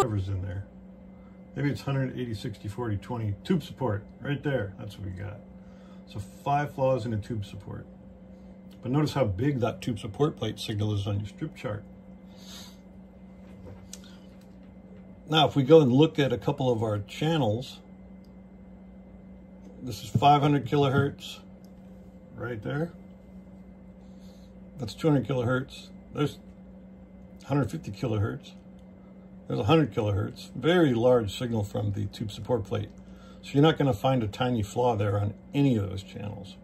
Whatever's in there. Maybe it's 180, 60, 40, 20. Tube support, right there. That's what we got. So five flaws in a tube support. But notice how big that tube support plate signal is on your strip chart. Now, if we go and look at a couple of our channels, this is 500 kilohertz right there. That's 200 kilohertz. There's 150 kilohertz is 100 kilohertz, very large signal from the tube support plate. So you're not going to find a tiny flaw there on any of those channels.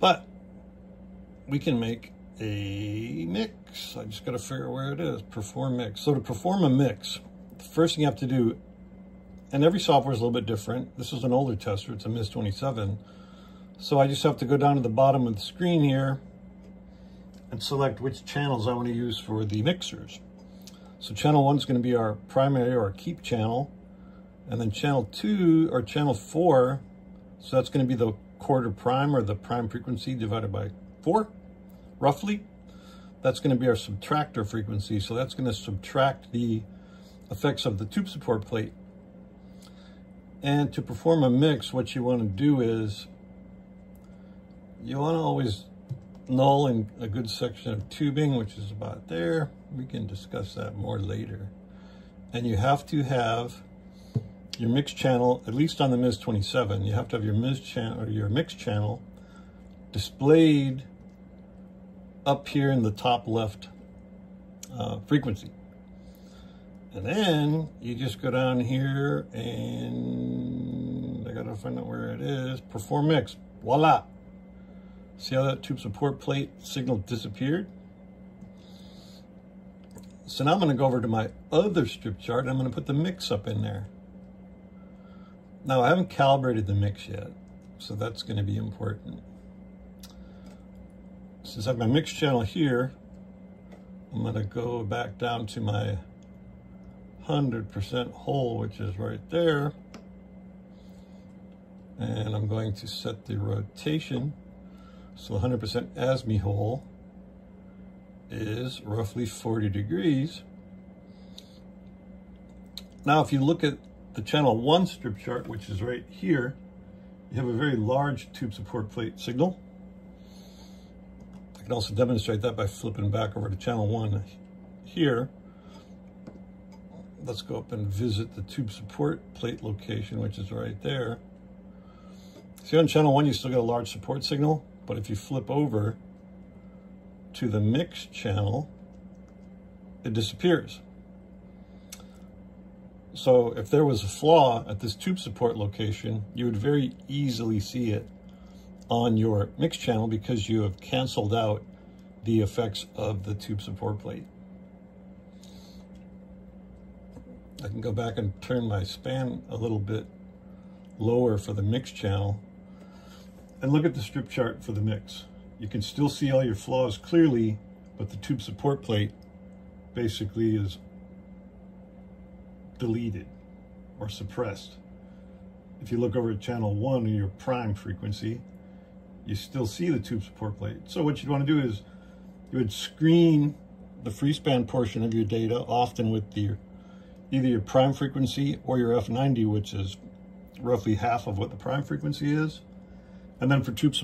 But we can make a mix. I just got to figure out where it is. Perform mix. So to perform a mix, the first thing you have to do, and every software is a little bit different. This is an older tester. It's a MIS-27. So I just have to go down to the bottom of the screen here and select which channels I want to use for the mixers. So channel one is going to be our primary or our keep channel. And then channel two or channel four, so that's going to be the quarter prime or the prime frequency divided by four, roughly. That's going to be our subtractor frequency. So that's going to subtract the effects of the tube support plate. And to perform a mix, what you want to do is you want to always null and a good section of tubing, which is about there. We can discuss that more later. And you have to have your mix channel, at least on the MIS-27, you have to have your mix channel or your mix channel displayed up here in the top left uh, frequency. And then you just go down here and I gotta find out where it is, perform mix, voila. See how that tube support plate signal disappeared? So now I'm going to go over to my other strip chart and I'm going to put the mix up in there. Now I haven't calibrated the mix yet, so that's going to be important. Since I have my mix channel here, I'm going to go back down to my 100% hole, which is right there. And I'm going to set the rotation so 100% ASME hole is roughly 40 degrees. Now, if you look at the channel one strip chart, which is right here, you have a very large tube support plate signal. I can also demonstrate that by flipping back over to channel one here. Let's go up and visit the tube support plate location, which is right there. See on channel one, you still get a large support signal. But if you flip over to the mix channel, it disappears. So if there was a flaw at this tube support location, you would very easily see it on your mix channel because you have canceled out the effects of the tube support plate. I can go back and turn my span a little bit lower for the mix channel and look at the strip chart for the mix. You can still see all your flaws clearly, but the tube support plate basically is deleted or suppressed. If you look over at channel one in your prime frequency, you still see the tube support plate. So what you'd want to do is you would screen the free span portion of your data often with the, either your prime frequency or your F90, which is roughly half of what the prime frequency is. And then for tube support,